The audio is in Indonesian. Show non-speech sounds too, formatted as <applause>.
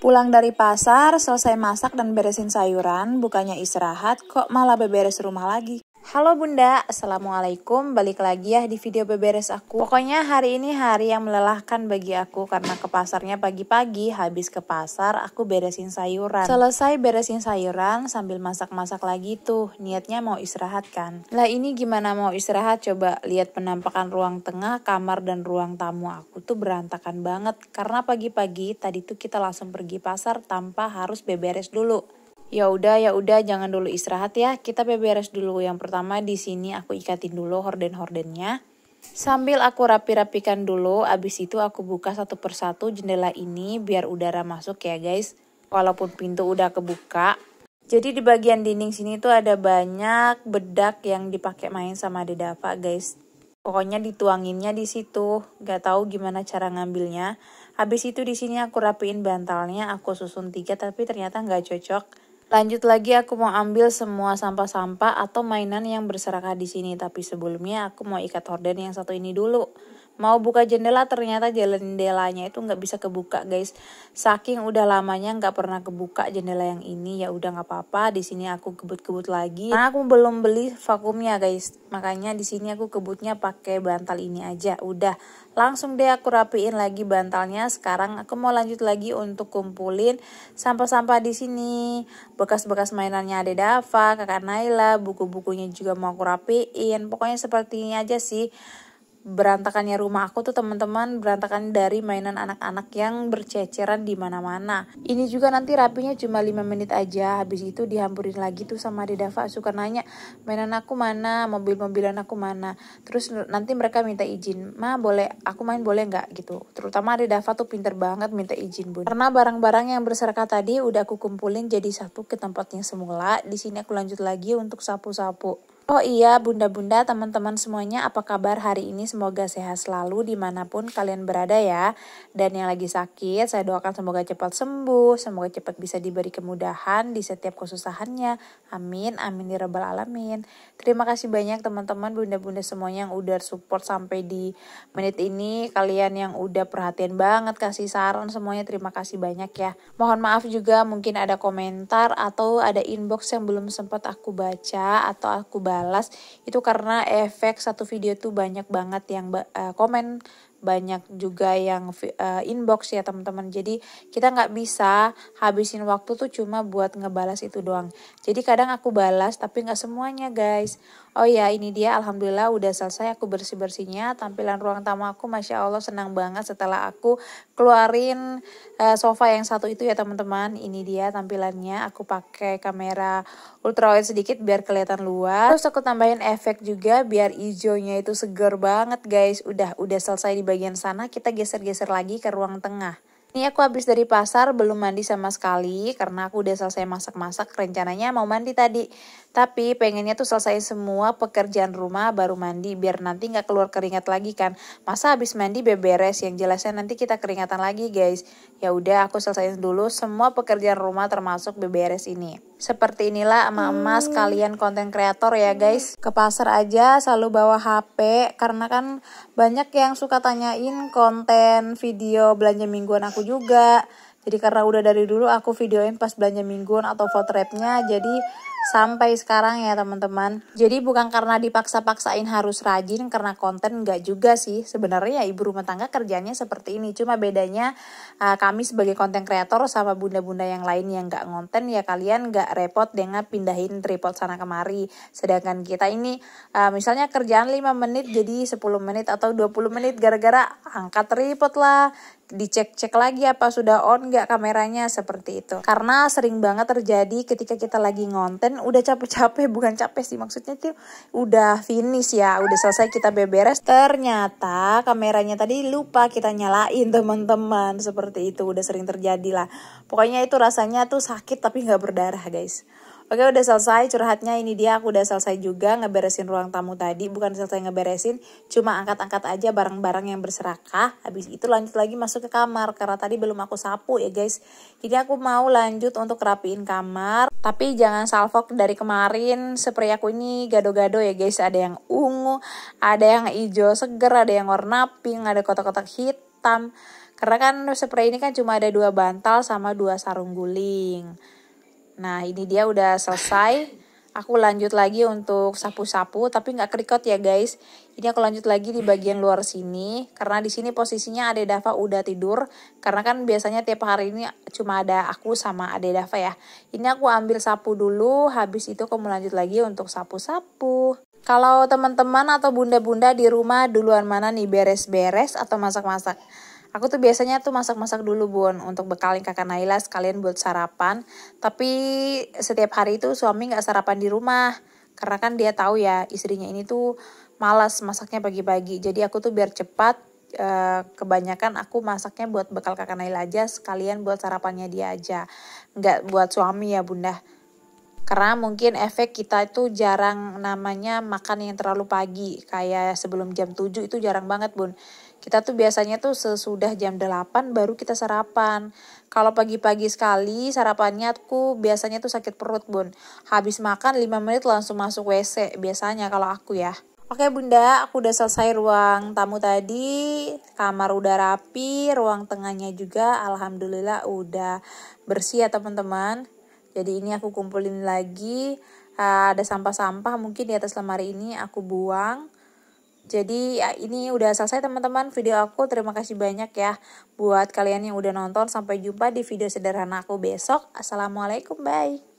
Pulang dari pasar, selesai masak dan beresin sayuran, bukannya istirahat, kok malah beberes rumah lagi. Halo Bunda, Assalamualaikum, balik lagi ya di video beberes aku Pokoknya hari ini hari yang melelahkan bagi aku Karena ke pasarnya pagi-pagi, habis ke pasar aku beresin sayuran Selesai beresin sayuran sambil masak-masak lagi tuh Niatnya mau istirahat kan Lah ini gimana mau istirahat coba Lihat penampakan ruang tengah, kamar dan ruang tamu aku tuh berantakan banget Karena pagi-pagi tadi tuh kita langsung pergi pasar tanpa harus beberes dulu Ya udah, ya udah, jangan dulu istirahat ya. Kita beberes dulu. Yang pertama di sini aku ikatin dulu horden-hordennya. Sambil aku rapi-rapikan dulu, abis itu aku buka satu persatu jendela ini biar udara masuk ya guys. Walaupun pintu udah kebuka. Jadi di bagian dinding sini tuh ada banyak bedak yang dipakai main sama dedapa guys. Pokoknya dituanginnya di situ, gak tau gimana cara ngambilnya. Abis itu di sini aku rapiin bantalnya, aku susun tiga tapi ternyata nggak cocok Lanjut lagi aku mau ambil semua sampah-sampah atau mainan yang berserakah di sini. Tapi sebelumnya aku mau ikat horden yang satu ini dulu. Mau buka jendela ternyata jendelanya itu nggak bisa kebuka guys. Saking udah lamanya nggak pernah kebuka jendela yang ini ya udah nggak apa-apa. Di sini aku kebut-kebut lagi. Karena aku belum beli vakumnya guys. Makanya di sini aku kebutnya pakai bantal ini aja. Udah langsung deh aku rapiin lagi bantalnya. Sekarang aku mau lanjut lagi untuk kumpulin sampah-sampah di sini. Bekas-bekas mainannya ada Dava, kakak Naila, buku-bukunya juga mau aku rapiin. Pokoknya seperti ini aja sih berantakannya rumah aku tuh teman-teman berantakan dari mainan anak-anak yang berceceran di mana-mana. Ini juga nanti rapinya cuma 5 menit aja, habis itu dihampurin lagi tuh sama Dedava suka nanya, mainan aku mana, mobil-mobilan aku mana. Terus nanti mereka minta izin, ma boleh aku main boleh nggak gitu. Terutama Dedava tuh pinter banget minta izin bun. Karena barang-barang yang berserakan tadi udah aku kumpulin jadi satu ke tempatnya semula. Di sini aku lanjut lagi untuk sapu-sapu. Oh iya, bunda-bunda, teman-teman semuanya, apa kabar hari ini? Semoga sehat selalu dimanapun kalian berada ya. Dan yang lagi sakit, saya doakan semoga cepat sembuh, semoga cepat bisa diberi kemudahan di setiap kesusahannya. Amin, amin di ya rabbal alamin. Terima kasih banyak teman-teman, bunda-bunda semuanya yang udah support sampai di menit ini. Kalian yang udah perhatian banget, kasih saran semuanya, terima kasih banyak ya. Mohon maaf juga mungkin ada komentar atau ada inbox yang belum sempat aku baca atau aku baca balas itu karena efek satu video tuh banyak banget yang eh, komen banyak juga yang uh, inbox ya teman-teman jadi kita nggak bisa habisin waktu tuh cuma buat ngebalas itu doang jadi kadang aku balas tapi nggak semuanya guys oh ya ini dia alhamdulillah udah selesai aku bersih bersihnya tampilan ruang tamu aku masya allah senang banget setelah aku keluarin uh, sofa yang satu itu ya teman-teman ini dia tampilannya aku pakai kamera ultrawide sedikit biar kelihatan luar terus aku tambahin efek juga biar hijaunya itu seger banget guys udah udah selesai di bagian sana kita geser-geser lagi ke ruang tengah. Ini aku habis dari pasar, belum mandi sama sekali karena aku udah selesai masak-masak, rencananya mau mandi tadi. Tapi pengennya tuh selesai semua pekerjaan rumah baru mandi biar nanti nggak keluar keringat lagi kan. Masa habis mandi beberes yang jelasnya nanti kita keringatan lagi guys. Ya udah aku selesaiin dulu semua pekerjaan rumah termasuk beberes ini. Seperti inilah emak-emak hmm. sekalian konten kreator ya guys. Ke pasar aja selalu bawa HP karena kan banyak yang suka tanyain konten video belanja mingguan aku juga. Jadi karena udah dari dulu aku videoin pas belanja mingguan atau food jadi sampai sekarang ya teman-teman. Jadi bukan karena dipaksa-paksain harus rajin karena konten nggak juga sih. Sebenarnya ya ibu rumah tangga kerjanya seperti ini. Cuma bedanya uh, kami sebagai konten kreator sama bunda-bunda yang lain yang nggak ngonten ya kalian nggak repot dengan pindahin tripod sana kemari. Sedangkan kita ini uh, misalnya kerjaan 5 menit jadi 10 menit atau 20 menit gara-gara angkat tripod lah dicek-cek lagi apa sudah on nggak kameranya seperti itu. Karena sering banget terjadi ketika kita lagi ngonten udah capek-capek <laughs> bukan capek sih maksudnya tuh udah finish ya udah selesai kita beberes ternyata kameranya tadi lupa kita nyalain <laughs> teman-teman seperti itu udah sering terjadi lah. Pokoknya itu rasanya tuh sakit tapi nggak berdarah guys. Oke udah selesai curhatnya ini dia aku udah selesai juga ngeberesin ruang tamu tadi bukan selesai ngeberesin cuma angkat-angkat aja barang-barang yang berserakah habis itu lanjut lagi masuk ke kamar karena tadi belum aku sapu ya guys jadi aku mau lanjut untuk rapiin kamar tapi jangan salfok dari kemarin seperti aku ini gado-gado ya guys ada yang ungu ada yang hijau seger ada yang warna pink ada kotak-kotak hitam karena kan spray ini kan cuma ada dua bantal sama dua sarung guling. Nah ini dia udah selesai. Aku lanjut lagi untuk sapu-sapu tapi nggak kerikot ya guys. Ini aku lanjut lagi di bagian luar sini karena di sini posisinya Ade Dava udah tidur karena kan biasanya tiap hari ini cuma ada aku sama Ade Dava ya. Ini aku ambil sapu dulu habis itu aku mau lanjut lagi untuk sapu-sapu. Kalau teman-teman atau bunda-bunda di rumah duluan mana nih beres-beres atau masak-masak? Aku tuh biasanya tuh masak-masak dulu bun untuk bekalin kakak Naila sekalian buat sarapan. Tapi setiap hari itu suami gak sarapan di rumah karena kan dia tahu ya istrinya ini tuh malas masaknya pagi-pagi. Jadi aku tuh biar cepat eh, kebanyakan aku masaknya buat bekal kakak Naila aja sekalian buat sarapannya dia aja. Nggak buat suami ya bunda karena mungkin efek kita itu jarang namanya makan yang terlalu pagi kayak sebelum jam 7 itu jarang banget bun kita tuh biasanya tuh sesudah jam 8 baru kita sarapan. Kalau pagi-pagi sekali sarapannya aku biasanya tuh sakit perut bun. Habis makan 5 menit langsung masuk WC biasanya kalau aku ya. Oke bunda, aku udah selesai ruang tamu tadi, kamar udah rapi, ruang tengahnya juga alhamdulillah udah bersih ya teman-teman. Jadi ini aku kumpulin lagi, eh, ada sampah-sampah mungkin di atas lemari ini aku buang. Jadi ya, ini udah selesai teman-teman video aku. Terima kasih banyak ya buat kalian yang udah nonton. Sampai jumpa di video sederhana aku besok. Assalamualaikum, bye.